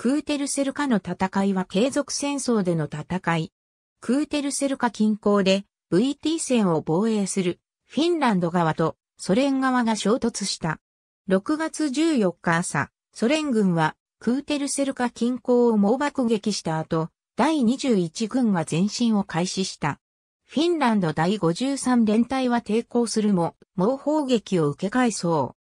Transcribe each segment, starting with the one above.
クーテルセルカの戦いは継続戦争での戦い。クーテルセルカ近郊で VT 戦を防衛するフィンランド側とソ連側が衝突した。6月14日朝、ソ連軍はクーテルセルカ近郊を猛爆撃した後、第21軍が前進を開始した。フィンランド第53連隊は抵抗するも、猛砲撃を受け返そう。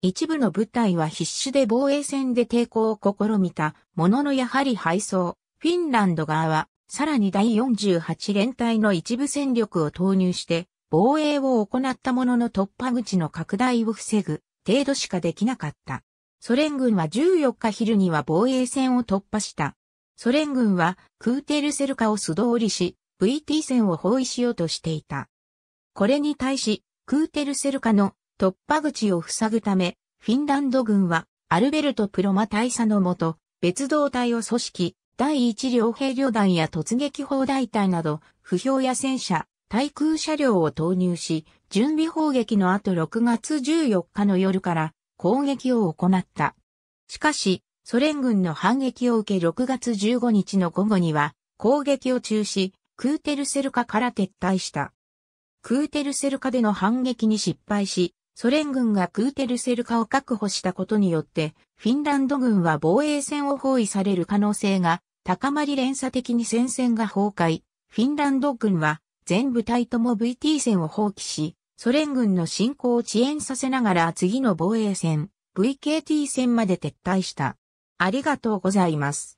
一部の部隊は必死で防衛戦で抵抗を試みたもののやはり敗走。フィンランド側は、さらに第48連隊の一部戦力を投入して、防衛を行ったものの突破口の拡大を防ぐ程度しかできなかった。ソ連軍は14日昼には防衛戦を突破した。ソ連軍はクーテルセルカを素通りし、VT 戦を包囲しようとしていた。これに対し、クーテルセルカの突破口を塞ぐため、フィンランド軍は、アルベルト・プロマ大佐のもと、別動隊を組織、第一両兵旅団や突撃砲大隊など、不評や戦車、対空車両を投入し、準備砲撃の後6月14日の夜から攻撃を行った。しかし、ソ連軍の反撃を受け6月15日の午後には攻撃を中止、クーテルセルカから撤退した。クーテルセルカでの反撃に失敗し、ソ連軍がクーテルセルカを確保したことによって、フィンランド軍は防衛線を包囲される可能性が高まり連鎖的に戦線が崩壊。フィンランド軍は全部隊とも VT 戦を放棄し、ソ連軍の進行を遅延させながら次の防衛戦、VKT 戦まで撤退した。ありがとうございます。